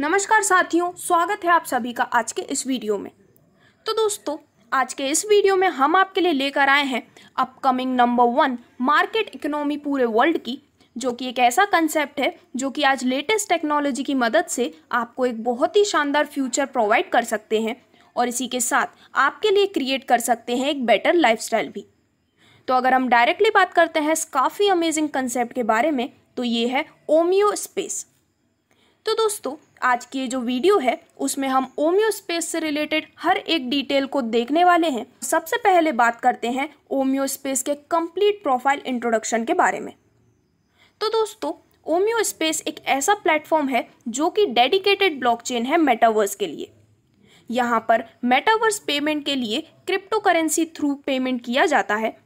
नमस्कार साथियों स्वागत है आप सभी का आज के इस वीडियो में तो दोस्तों आज के इस वीडियो में हम आपके लिए लेकर आए हैं upcoming number one market economy पूरे वर्ल्ड की जो कि एक ऐसा कंसेप्ट है जो कि आज लेटेस्ट टेक्नोलॉजी की मदद से आपको एक बहुत ही शानदार फ्यूचर प्रोवाइड कर सकते हैं और इसी के साथ आपके लिए क्रिएट कर सकते हैं एक बेटर लाइफ भी तो अगर हम डायरेक्टली बात करते हैं इस काफ़ी अमेजिंग कंसेप्ट के बारे में तो ये है ओमियो स्पेस तो दोस्तों आज की ये जो वीडियो है उसमें हम ओमियो स्पेस से रिलेटेड हर एक डिटेल को देखने वाले हैं सबसे पहले बात करते हैं ओमियो स्पेस के कंप्लीट प्रोफाइल इंट्रोडक्शन के बारे में तो दोस्तों ओम्यो स्पेस एक ऐसा प्लेटफॉर्म है जो कि डेडिकेटेड ब्लॉकचेन है मेटावर्स के लिए यहाँ पर मेटावर्स पेमेंट के लिए क्रिप्टो करेंसी थ्रू पेमेंट किया जाता है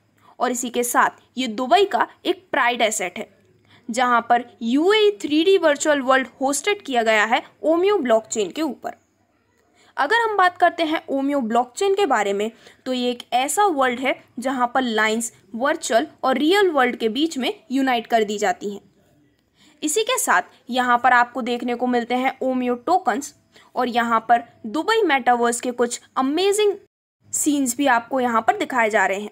और इसी के साथ ये दुबई का एक प्राइड एसेट है जहां पर U A three virtual world hosted किया गया है ओमियो ब्लॉकचेन के ऊपर अगर हम बात करते हैं ओमियो ब्लॉकचेन के बारे में तो ये एक ऐसा वर्ल्ड है जहां पर लाइंस वर्चुअल और रियल वर्ल्ड के बीच में यूनाइट कर दी जाती हैं इसी के साथ यहाँ पर आपको देखने को मिलते हैं ओमियो टोकन्स और यहाँ पर दुबई मेटावर्स के कुछ अमेजिंग सीन्स भी आपको यहाँ पर दिखाए जा रहे हैं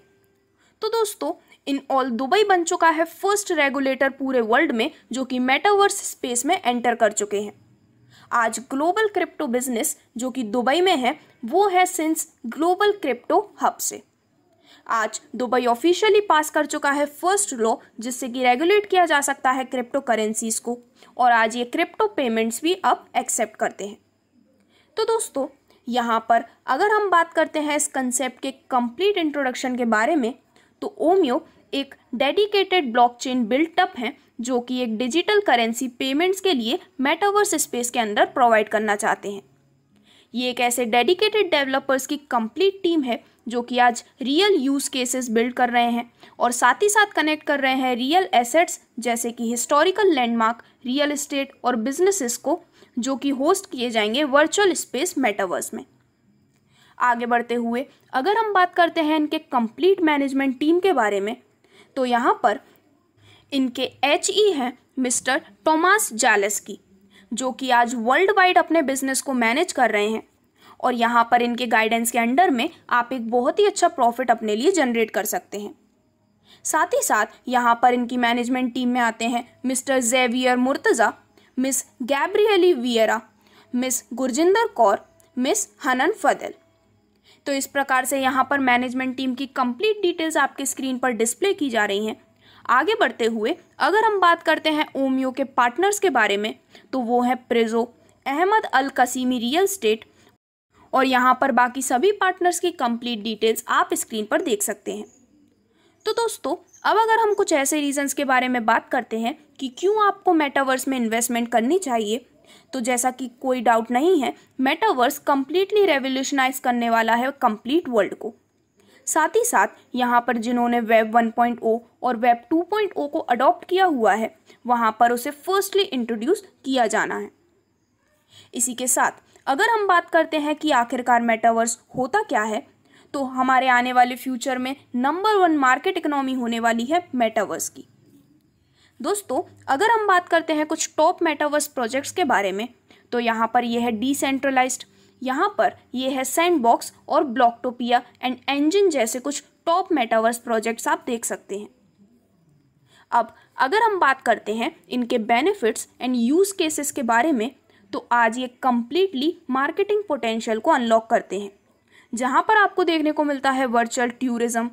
तो दोस्तों इन ऑल दुबई बन चुका है फर्स्ट रेगुलेटर पूरे वर्ल्ड में जो कि मेटावर्स स्पेस में एंटर कर चुके हैं आज ग्लोबल क्रिप्टो बिजनेस जो कि दुबई में है वो है सिंस ग्लोबल क्रिप्टो हब से आज दुबई ऑफिशियली पास कर चुका है फर्स्ट लॉ जिससे कि रेगुलेट किया जा सकता है क्रिप्टो करेंसीज को और आज ये क्रिप्टो पेमेंट्स भी अब एक्सेप्ट करते हैं तो दोस्तों यहाँ पर अगर हम बात करते हैं इस कंसेप्ट के कंप्लीट इंट्रोडक्शन के बारे में तो ओमियो एक डेडिकेटेड ब्लॉकचेन बिल्टअप हैं जो कि एक डिजिटल करेंसी पेमेंट्स के लिए मेटावर्स स्पेस के अंदर प्रोवाइड करना चाहते हैं ये एक ऐसे डेडिकेटेड डेवलपर्स की कंप्लीट टीम है जो कि आज रियल यूज़ केसेस बिल्ड कर रहे हैं और साथ ही साथ कनेक्ट कर रहे हैं रियल एसेट्स जैसे कि हिस्टोरिकल लैंडमार्क रियल इस्टेट और बिजनेसेस को जो कि होस्ट किए जाएंगे वर्चुअल स्पेस मेटावर्स में आगे बढ़ते हुए अगर हम बात करते हैं इनके कंप्लीट मैनेजमेंट टीम के बारे में तो यहाँ पर इनके एच ई e हैं मिस्टर टोमास जालस की जो कि आज वर्ल्ड वाइड अपने बिजनेस को मैनेज कर रहे हैं और यहाँ पर इनके गाइडेंस के अंडर में आप एक बहुत ही अच्छा प्रॉफिट अपने लिए जनरेट कर सकते हैं साथ ही साथ यहाँ पर इनकी मैनेजमेंट टीम में आते हैं mister Javier Murtaza miss Gabriely Vieira miss Gurjinder Kaur miss Hanan Fadal तो इस प्रकार से यहाँ पर मैनेजमेंट टीम की कंप्लीट डिटेल्स आपके स्क्रीन पर डिस्प्ले की जा रही हैं आगे बढ़ते हुए अगर हम बात करते हैं ओमियो के पार्टनर्स के बारे में तो वो है प्रेजो Ahmed Al Qasimi real estate और यहाँ पर बाकी सभी पार्टनर्स की कंप्लीट डिटेल्स आप स्क्रीन पर देख सकते हैं तो दोस्तों अब अगर हम कुछ ऐसे रीजंस के बारे में बात करते हैं कि क्यों आपको मेटावर्स में इन्वेस्टमेंट करनी चाहिए तो जैसा कि कोई डाउट नहीं है मेटावर्स कम्प्लीटली रेवोल्यूशनाइज करने वाला है कंप्लीट वर्ल्ड को साथ ही साथ यहाँ पर जिन्होंने वेब 1.0 और वेब 2.0 को अडॉप्ट किया हुआ है वहाँ पर उसे फर्स्टली इंट्रोड्यूस किया जाना है इसी के साथ अगर हम बात करते हैं कि आखिरकार मेटावर्स होता क्या है तो हमारे आने वाले फ्यूचर में नंबर वन मार्केट इकोनॉमी होने वाली है मेटावर्स की दोस्तों अगर हम बात करते हैं कुछ टॉप मेटावर्स प्रोजेक्ट्स के बारे में तो यहाँ पर यह है डिसेंट्रलाइज्ड यहाँ पर यह है सैंडबॉक्स और ब्लॉकटोपिया एंड एंजिन जैसे कुछ टॉप मेटावर्स प्रोजेक्ट्स आप देख सकते हैं अब अगर हम बात करते हैं इनके बेनिफिट्स एंड यूज़ केसेस के बारे में तो आज ये कम्प्लीटली मार्केटिंग पोटेंशियल को अनलॉक करते हैं जहाँ पर आपको देखने को मिलता है virtual tourism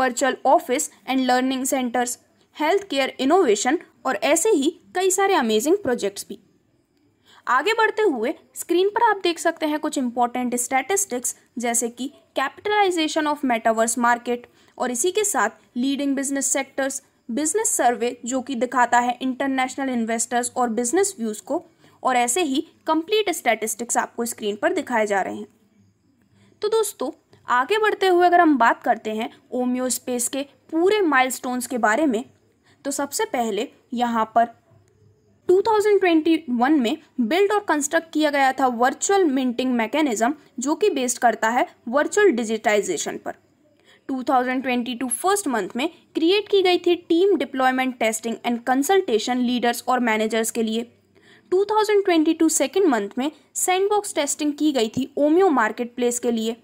virtual office and learning centres health care innovation और ऐसे ही कई सारे अमेजिंग प्रोजेक्ट्स भी आगे बढ़ते हुए स्क्रीन पर आप देख सकते हैं कुछ इंपॉर्टेंट स्टैटिस्टिक्स जैसे कि कैपिटलाइजेशन ऑफ मेटावर्स मार्केट और इसी के साथ leading business sectors business survey जो कि दिखाता है इंटरनेशनल इन्वेस्टर्स और बिजनेस व्यूज को और ऐसे ही कंप्लीट स्टैटिस्टिक्स आपको स्क्रीन पर दिखाए जा रहे हैं तो दोस्तों आगे बढ़ते हुए अगर हम बात करते हैं ओमियो स्पेस के पूरे माइलस्टोन्स के बारे में तो सबसे पहले यहाँ पर 2021 में बिल्ड और कंस्ट्रक्ट किया गया था वर्चुअल मिंटिंग मैकेनिज्म जो कि बेस्ड करता है वर्चुअल डिजिटाइजेशन पर 2022 फर्स्ट मंथ में क्रिएट की गई थी team deployment testing and consultation leaders और मैनेजर्स के लिए 2022 सेकेंड मंथ में सैंडबॉक्स टेस्टिंग की गई थी ओमियो मार्केट प्लेस के लिए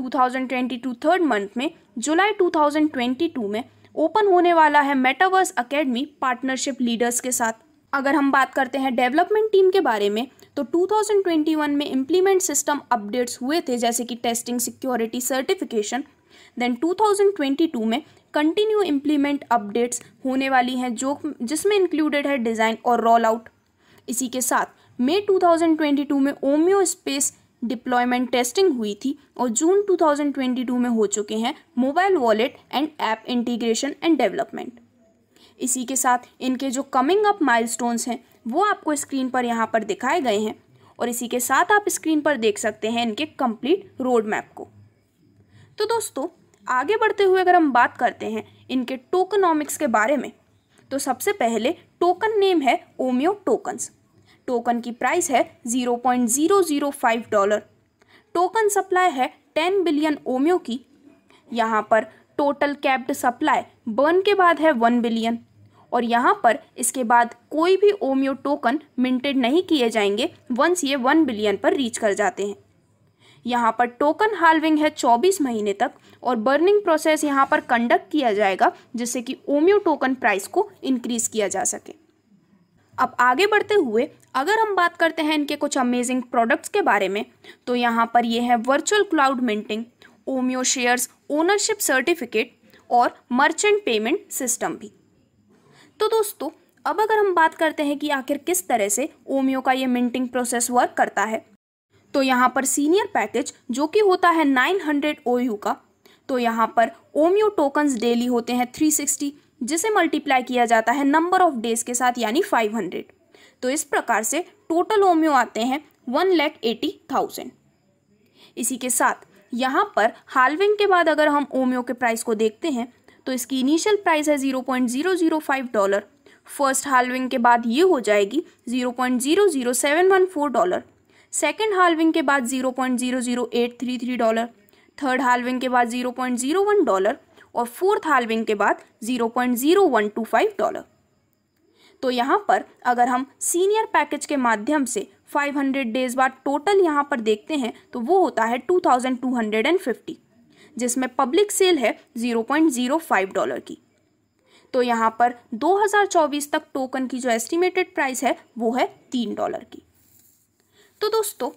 2022 थर्ड मंथ में जुलाई 2022 में ओपन होने वाला है मेटावर्स अकेडमी पार्टनरशिप लीडर्स के साथ अगर हम बात करते हैं डेवलपमेंट टीम के बारे में तो 2021 में इम्प्लीमेंट सिस्टम अपडेट्स हुए थे जैसे कि टेस्टिंग सिक्योरिटी सर्टिफिकेशन देन 2022 में कंटिन्यू इम्प्लीमेंट अपडेट्स होने वाली हैं जो जिसमें इंक्लूडेड है डिज़ाइन और रोल आउट इसी के साथ मई 2022 में ओमियो स्पेस डिप्लॉयमेंट टेस्टिंग हुई थी और जून 2022 में हो चुके हैं mobile wallet and app integration and development इसी के साथ इनके जो कमिंग अप माइलस्टोन्स हैं वो आपको स्क्रीन पर यहाँ पर दिखाए गए हैं और इसी के साथ आप स्क्रीन पर देख सकते हैं इनके कंप्लीट रोड मैप को तो दोस्तों आगे बढ़ते हुए अगर हम बात करते हैं इनके टोकनॉमिक्स के बारे में तो सबसे पहले टोकन नेम है ओमियो टोकन्स टोकन की प्राइस है 0.005 डॉलर टोकन सप्लाई है 10 बिलियन ओमियो की यहाँ पर टोटल कैप्ड सप्लाई बर्न के बाद है 1 बिलियन और यहाँ पर इसके बाद कोई भी ओमियो टोकन मिंटेड नहीं किए जाएंगे वंस ये 1 बिलियन पर रीच कर जाते हैं यहाँ पर टोकन हालविंग है 24 महीने तक और बर्निंग प्रोसेस यहाँ पर कंडक्ट किया जाएगा जिससे कि ओमियो टोकन प्राइस को इंक्रीज किया जा सके अब आगे बढ़ते हुए अगर हम बात करते हैं इनके कुछ अमेजिंग प्रोडक्ट्स के बारे में तो यहाँ पर ये है virtual cloud minting Omio shares ownership certificate और मर्चेंट पेमेंट सिस्टम भी तो दोस्तों अब अगर हम बात करते हैं कि आखिर किस तरह से ओमियो का ये मिंटिंग प्रोसेस वर्क करता है तो यहाँ पर सीनियर पैकेज जो कि होता है 900 हंड्रेड का तो यहाँ पर ओमियो टोकन्स डेली होते हैं 360 जिसे मल्टीप्लाई किया जाता है नंबर ऑफ डेज के साथ यानी 500 तो इस प्रकार से टोटल ओमियो आते हैं वन लैख एटी थाउजेंड इसी के साथ यहाँ पर हालविंग के बाद अगर हम ओमियो के प्राइस को देखते हैं तो इसकी इनिशियल प्राइस है zero point zero zero five dollar first halving के बाद ये हो जाएगी zero point zero zero seven one four dollar second halving के बाद zero point zero zero eight three three dollar third halving के बाद zero point zero one dollar और फोर्थ हालविंग के बाद zero point zero one two five dollar तो यहाँ पर अगर हम सीनियर पैकेज के माध्यम से 500 डेज बाद टोटल यहाँ पर देखते हैं तो वो होता है 2250 जिसमें पब्लिक सेल है 0.05 डॉलर की तो यहाँ पर 2024 तक टोकन की जो एस्टिमेटेड प्राइस है वो है तीन डॉलर की तो दोस्तों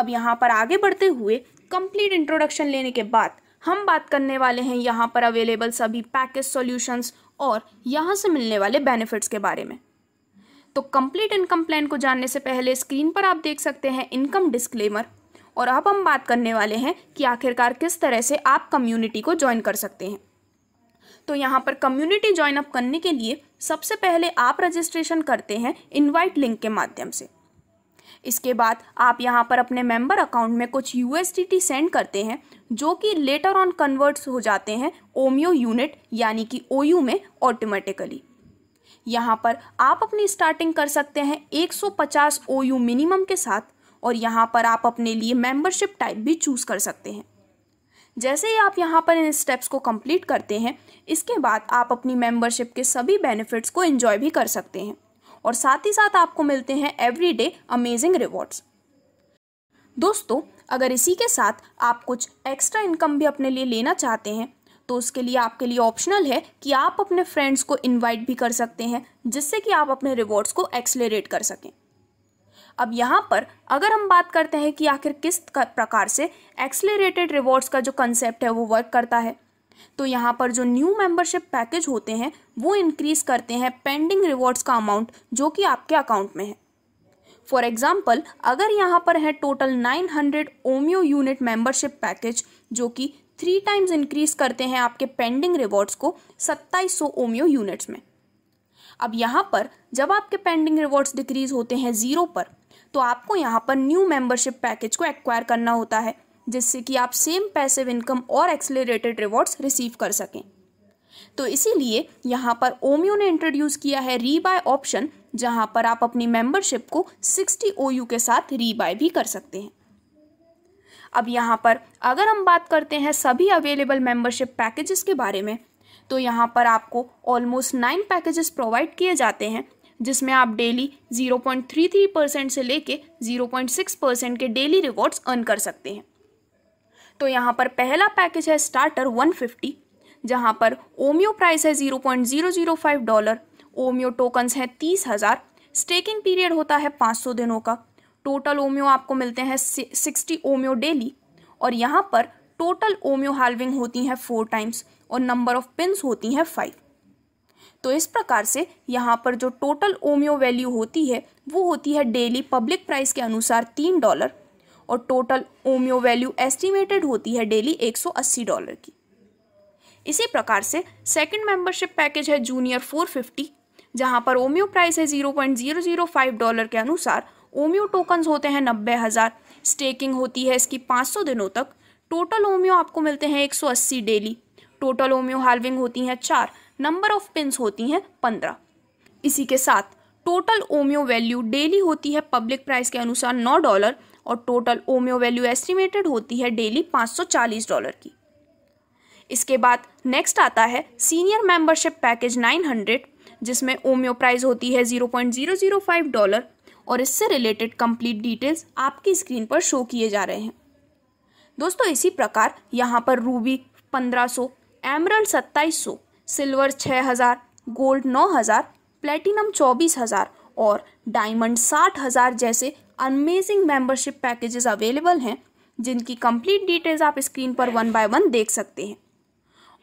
अब यहाँ पर आगे बढ़ते हुए कंप्लीट इंट्रोडक्शन लेने के बाद हम बात करने वाले हैं यहाँ पर अवेलेबल सभी पैकेज सॉल्यूशंस और यहाँ से मिलने वाले बेनिफिट्स के बारे में तो कंप्लीट इनकम प्लान को जानने से पहले स्क्रीन पर आप देख सकते हैं इनकम डिस्क्लेमर और अब हम बात करने वाले हैं कि आखिरकार किस तरह से आप कम्युनिटी को ज्वाइन कर सकते हैं तो यहाँ पर कम्युनिटी ज्वाइन अप करने के लिए सबसे पहले आप रजिस्ट्रेशन करते हैं इनवाइट लिंक के माध्यम से इसके बाद आप यहाँ पर अपने मेंबर अकाउंट में कुछ यू सेंड करते हैं जो कि लेटर ऑन कन्वर्ट्स हो जाते हैं ओमियो यूनिट यानी कि ओ में ऑटोमेटिकली यहाँ पर आप अपनी स्टार्टिंग कर सकते हैं 150 सौ मिनिमम के साथ और यहाँ पर आप अपने लिए मेंबरशिप टाइप भी चूज़ कर सकते हैं जैसे ही आप यहाँ पर इन स्टेप्स को कंप्लीट करते हैं इसके बाद आप अपनी मेंबरशिप के सभी बेनिफिट्स को इन्जॉय भी कर सकते हैं और साथ ही साथ आपको मिलते हैं एवरी डे अमेजिंग रिवॉर्ड्स दोस्तों अगर इसी के साथ आप कुछ एक्स्ट्रा इनकम भी अपने लिए लेना चाहते हैं तो उसके लिए आपके लिए ऑप्शनल है कि आप अपने फ्रेंड्स को इनवाइट भी कर सकते हैं जिससे कि आप अपने रिवॉर्ड्स को एक्सलेरेट कर सकें अब यहाँ पर अगर हम बात करते हैं कि आखिर किस प्रकार से एक्सलेरेटेड रिवॉर्ड्स का जो कंसेप्ट है वो वर्क करता है तो यहाँ पर जो न्यू मेंबरशिप पैकेज होते हैं वो इंक्रीज करते हैं पेंडिंग रिवॉर्ड्स का अमाउंट जो कि आपके अकाउंट में है फॉर एग्जाम्पल अगर यहाँ पर है total 900 Omio unit membership package जो कि थ्री टाइम्स इंक्रीज करते हैं आपके पेंडिंग रिवॉर्ड्स को सत्ताईस सौ ओमियो यूनिट्स में अब यहाँ पर जब आपके पेंडिंग रिवॉर्ड्स डिक्रीज होते हैं ज़ीरो पर तो आपको यहाँ पर न्यू मेंबरशिप पैकेज को एक्वायर करना होता है जिससे कि आप सेम पैसिव इनकम और एक्सेलरेटेड रिवॉर्ड्स रिसीव कर सकें तो इसीलिए यहाँ पर ओमियो ने इंट्रोड्यूस किया है रीबाय ऑप्शन जहाँ पर आप अपनी मेंबरशिप को 60 ओयू के साथ रीबाय भी कर सकते हैं अब यहाँ पर अगर हम बात करते हैं सभी अवेलेबल मेंबरशिप पैकेजेस के बारे में तो यहाँ पर आपको ऑलमोस्ट नाइन पैकेजेस प्रोवाइड किए जाते हैं जिसमें आप डेली 0.33 परसेंट से लेके 0.6 परसेंट के डेली रिवॉर्ड्स अर्न कर सकते हैं तो यहाँ पर पहला पैकेज है स्टार्टर 150 जहाँ पर ओमियो प्राइस है 0.005 डॉलर ओमियो टोकन्स हैं तीस हज़ार स्टेकिंग पीरियड होता है 500 दिनों का टोटल ओमियो आपको मिलते हैं सिक्सटी ओमियो डेली और यहाँ पर टोटल ओमियो हाल्विंग होती हैं फोर टाइम्स और नंबर ऑफ पिंस होती हैं फाइव तो इस प्रकार से यहाँ पर जो टोटल ओमियो वैल्यू होती है वो होती है डेली पब्लिक प्राइस के अनुसार तीन डॉलर और टोटल ओमियो वैल्यू एस्टिमेटेड होती है डेली अस्सी डॉलर की इसी प्रकार से सेकंड मेंबरशिप पैकेज है जूनियर 450 जहां पर ओमियो प्राइस है 0.005 डॉलर के अनुसार ओमियो टोकन्स होते हैं नब्बे हज़ार स्टेकिंग होती है इसकी 500 दिनों तक टोटल ओमियो आपको मिलते हैं 180 डेली टोटल ओमियो हाल्विंग होती हैं चार नंबर ऑफ पिन होती हैं पंद्रह इसी के साथ टोटल ओमियो वैल्यू डेली होती है पब्लिक प्राइस के अनुसार नौ डॉलर और टोटल ओमियो वैल्यू एस्टिमेटेड होती है डेली चालीस डॉलर की इसके बाद नेक्स्ट आता है सीनियर मेंबरशिप पैकेज 900 जिसमें ओमियो प्राइस होती है 0.005 डॉलर और इससे रिलेटेड कंप्लीट डिटेल्स आपकी स्क्रीन पर शो किए जा रहे हैं दोस्तों इसी प्रकार यहाँ पर रूबी 1500, सौ एमरल सत्ताईस सिल्वर 6000, गोल्ड 9000, प्लेटिनम 24000 और डायमंड 60000 जैसे अमेजिंग मेंबरशिप पैकेजेस अवेलेबल हैं जिनकी कंप्लीट डिटेल्स आप स्क्रीन पर वन बाय वन देख सकते हैं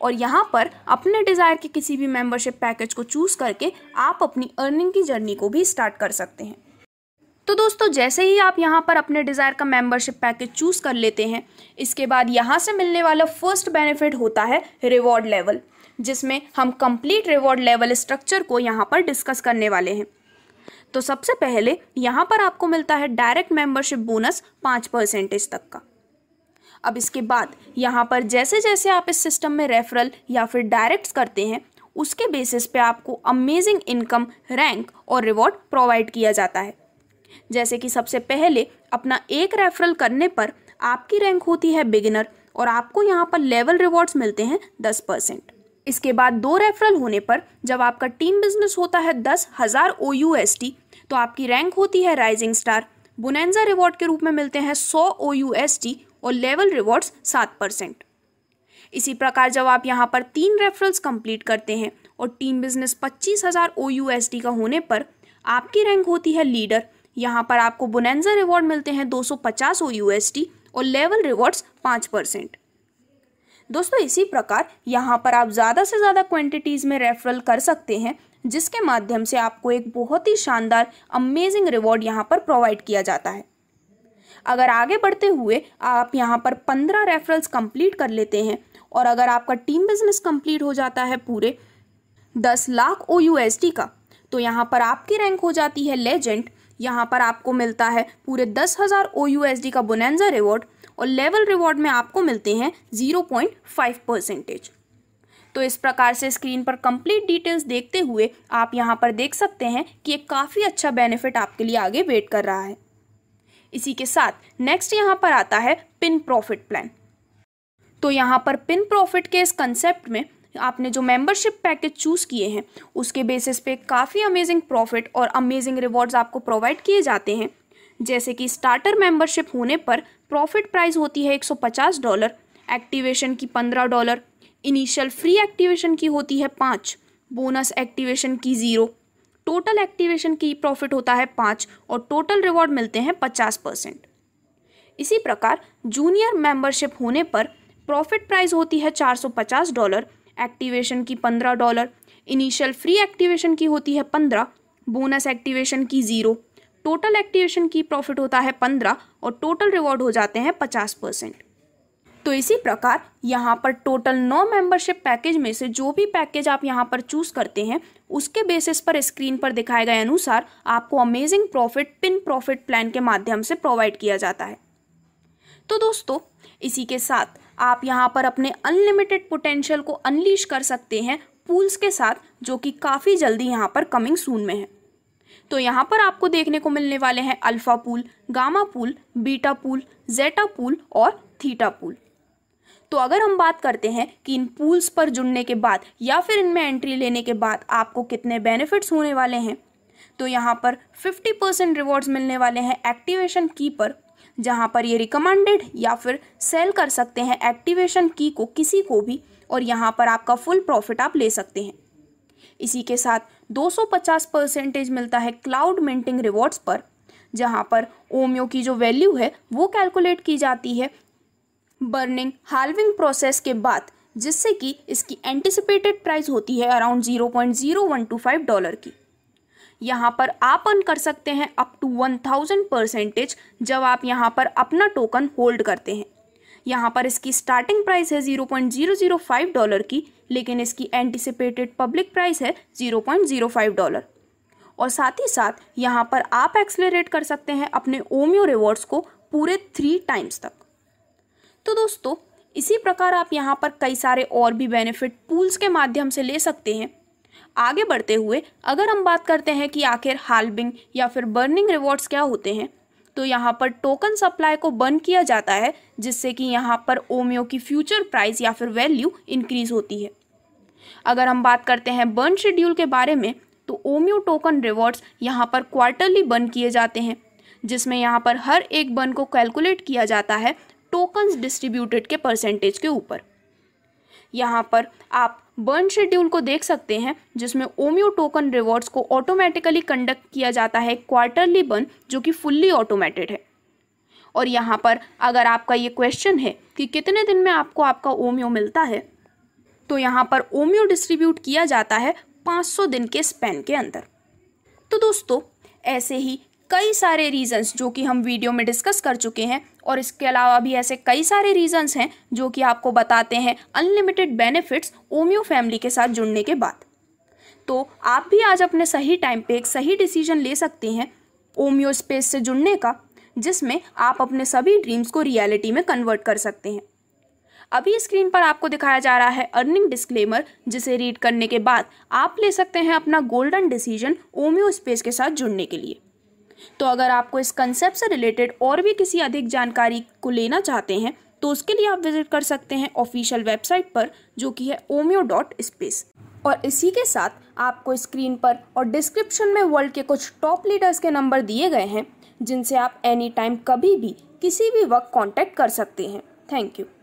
और यहाँ पर अपने डिज़ायर के किसी भी मेंबरशिप पैकेज को चूज़ करके आप अपनी अर्निंग की जर्नी को भी स्टार्ट कर सकते हैं तो दोस्तों जैसे ही आप यहाँ पर अपने डिज़ायर का मेंबरशिप पैकेज चूज़ कर लेते हैं इसके बाद यहाँ से मिलने वाला फर्स्ट बेनिफिट होता है रिवॉर्ड लेवल जिसमें हम कंप्लीट रिवॉर्ड लेवल स्ट्रक्चर को यहाँ पर डिस्कस करने वाले हैं तो सबसे पहले यहाँ पर आपको मिलता है डायरेक्ट मेंबरशिप बोनस पाँच परसेंटेज तक का अब इसके बाद यहाँ पर जैसे जैसे आप इस सिस्टम में रेफरल या फिर डायरेक्ट करते हैं उसके बेसिस पे आपको अमेजिंग इनकम रैंक और रिवॉर्ड प्रोवाइड किया जाता है जैसे कि सबसे पहले अपना एक रेफरल करने पर आपकी रैंक होती है बिगिनर और आपको यहाँ पर लेवल रिवॉर्ड्स मिलते हैं दस परसेंट इसके बाद दो रेफरल होने पर जब आपका टीम बिजनेस होता है दस हज़ार ओ यू एस टी तो आपकी रैंक होती है राइजिंग स्टार बुनेंजा रिवॉर्ड के रूप में मिलते हैं सौ ओ यू एस टी और लेवल रिवॉर्ड्स सात परसेंट इसी प्रकार जब आप यहाँ पर तीन रेफरल्स कंप्लीट करते हैं और टीम बिजनेस पच्चीस हज़ार ओ यू एस टी का होने पर आपकी रैंक होती है लीडर यहाँ पर आपको बोनेंजा रिवॉर्ड मिलते हैं 250 सौ यूएसडी और लेवल रिवॉर्ड्स पाँच परसेंट दोस्तों इसी प्रकार यहाँ पर आप ज़्यादा से ज़्यादा क्वांटिटीज़ में रेफरल कर सकते हैं जिसके माध्यम से आपको एक बहुत ही शानदार अमेजिंग रिवॉर्ड यहाँ पर प्रोवाइड किया जाता है अगर आगे बढ़ते हुए आप यहाँ पर पंद्रह रेफरल्स कंप्लीट कर लेते हैं और अगर आपका टीम बिजनेस कंप्लीट हो जाता है पूरे दस लाख ओ का तो यहाँ पर आपकी रैंक हो जाती है लेजेंड यहाँ पर आपको मिलता है पूरे दस हज़ार ओ यू एस डी का बुनैजा रिवॉर्ड और लेवल रिवॉर्ड में आपको मिलते हैं जीरो पॉइंट फाइव परसेंटेज तो इस प्रकार से स्क्रीन पर कंप्लीट डिटेल्स देखते हुए आप यहाँ पर देख सकते हैं कि एक काफ़ी अच्छा बेनिफिट आपके लिए आगे वेट कर रहा है इसी के साथ नेक्स्ट यहाँ पर आता है पिन प्रॉफिट प्लान तो यहाँ पर पिन प्रॉफिट के इस कंसेप्ट में आपने जो मेंबरशिप पैकेज चूज़ किए हैं उसके बेसिस पे काफ़ी अमेजिंग प्रॉफिट और अमेजिंग रिवॉर्ड्स आपको प्रोवाइड किए जाते हैं जैसे कि स्टार्टर मेंबरशिप होने पर प्रॉफिट प्राइस होती है 150 डॉलर एक्टिवेशन की 15 डॉलर इनिशियल फ्री एक्टिवेशन की होती है पाँच बोनस एक्टिवेशन की ज़ीरो टोटल एक्टिवेशन की प्रॉफिट होता है पाँच और टोटल रिवॉर्ड मिलते हैं पचास परसेंट इसी प्रकार जूनियर मेंबरशिप होने पर प्रॉफिट प्राइस होती है 450 डॉलर एक्टिवेशन की पंद्रह डॉलर इनिशियल फ्री एक्टिवेशन की होती है पंद्रह बोनस एक्टिवेशन की ज़ीरो टोटल एक्टिवेशन की प्रॉफिट होता है पंद्रह और टोटल रिवॉर्ड हो जाते हैं पचास परसेंट तो इसी प्रकार यहाँ पर टोटल नौ मेंबरशिप पैकेज में से जो भी पैकेज आप यहाँ पर चूज करते हैं उसके बेसिस पर स्क्रीन पर दिखाए गए अनुसार आपको amazing profit pin profit plan के माध्यम से प्रोवाइड किया जाता है तो दोस्तों इसी के साथ आप यहाँ पर अपने अनलिमिटेड पोटेंशियल को अनलीश कर सकते हैं पूल्स के साथ जो कि काफ़ी जल्दी यहाँ पर कमिंग सून में है तो यहाँ पर आपको देखने को मिलने वाले हैं alpha pool gamma pool beta pool zeta pool और थीटा पूल तो अगर हम बात करते हैं कि इन पूल्स पर जुड़ने के बाद या फिर इनमें एंट्री लेने के बाद आपको कितने बेनिफिट्स होने वाले हैं तो यहाँ पर 50 परसेंट रिवॉर्ड्स मिलने वाले हैं एक्टिवेशन की पर जहाँ पर ये रिकमेंडेड या फिर सेल कर सकते हैं एक्टिवेशन की को किसी को भी और यहाँ पर आपका फुल प्रॉफिट आप ले सकते हैं इसी के साथ 250 परसेंटेज मिलता है क्लाउड मेंटिंग रिवॉर्ड्स पर जहाँ पर ओमियो की जो वैल्यू है वो कैलकुलेट की जाती है बर्निंग हाल्विंग प्रोसेस के बाद जिससे कि इसकी एंटिसिपेटेड प्राइस होती है around zero point zero one two five dollar की यहाँ पर आप अर्न कर सकते हैं up to one thousand percentage जब आप यहाँ पर अपना टोकन होल्ड करते हैं यहाँ पर इसकी स्टार्टिंग प्राइस है zero point zero zero five dollar की लेकिन इसकी एंटिसिपेटेड पब्लिक प्राइस है zero point zero five dollar और साथ ही साथ यहाँ पर आप एक्सलरेट कर सकते हैं अपने ओमियो रिवॉर्ड्स को पूरे थ्री टाइम्स तक तो दोस्तों इसी प्रकार आप यहाँ पर कई सारे और भी बेनिफिट पूल्स के माध्यम से ले सकते हैं आगे बढ़ते हुए अगर हम बात करते हैं कि आखिर हाल्बिंग या फिर बर्निंग रिवॉर्ड्स क्या होते हैं तो यहाँ पर टोकन सप्लाई को बर्न किया जाता है जिससे कि यहाँ पर ओमियो की फ्यूचर प्राइस या फिर वैल्यू इंक्रीज होती है अगर हम बात करते हैं बर्न शेड्यूल के बारे में तो ओमियो टोकन रिवॉर्ड्स यहाँ पर क्वार्टरली बर्न किए जाते हैं जिसमें यहाँ पर हर एक बर्न को कैलकुलेट किया जाता है टोकन्स डिस्ट्रीब्यूटेड के परसेंटेज के ऊपर यहाँ पर आप बर्न शेड्यूल को देख सकते हैं जिसमें ओमियो टोकन रिवॉर्ड्स को ऑटोमेटिकली कंडक्ट किया जाता है क्वार्टरली बर्न जो कि फुल्ली ऑटोमेटेड है और यहाँ पर अगर आपका ये क्वेश्चन है कि कितने दिन में आपको आपका ओमियो मिलता है तो यहाँ पर ओमियो डिस्ट्रीब्यूट किया जाता है 500 दिन के स्पेन के अंदर तो दोस्तों ऐसे ही कई सारे रीजंस जो कि हम वीडियो में डिस्कस कर चुके हैं और इसके अलावा भी ऐसे कई सारे रीजंस हैं जो कि आपको बताते हैं अनलिमिटेड बेनिफिट्स ओमियो फैमिली के साथ जुड़ने के बाद तो आप भी आज अपने सही टाइम पे एक सही डिसीजन ले सकते हैं ओमियो स्पेस से जुड़ने का जिसमें आप अपने सभी ड्रीम्स को रियलिटी में कन्वर्ट कर सकते हैं अभी स्क्रीन पर आपको दिखाया जा रहा है अर्निंग डिस्क्लेमर जिसे रीड करने के बाद आप ले सकते हैं अपना गोल्डन डिसीजन ओमियो स्पेस के साथ जुड़ने के लिए तो अगर आपको इस कंसेप्ट से रिलेटेड और भी किसी अधिक जानकारी को लेना चाहते हैं तो उसके लिए आप विजिट कर सकते हैं ऑफिशियल वेबसाइट पर जो कि है ओमियो डॉट स्पेस और इसी के साथ आपको स्क्रीन पर और डिस्क्रिप्शन में वर्ल्ड के कुछ टॉप लीडर्स के नंबर दिए गए हैं जिनसे आप एनी टाइम कभी भी किसी भी वक्त कांटेक्ट कर सकते हैं थैंक यू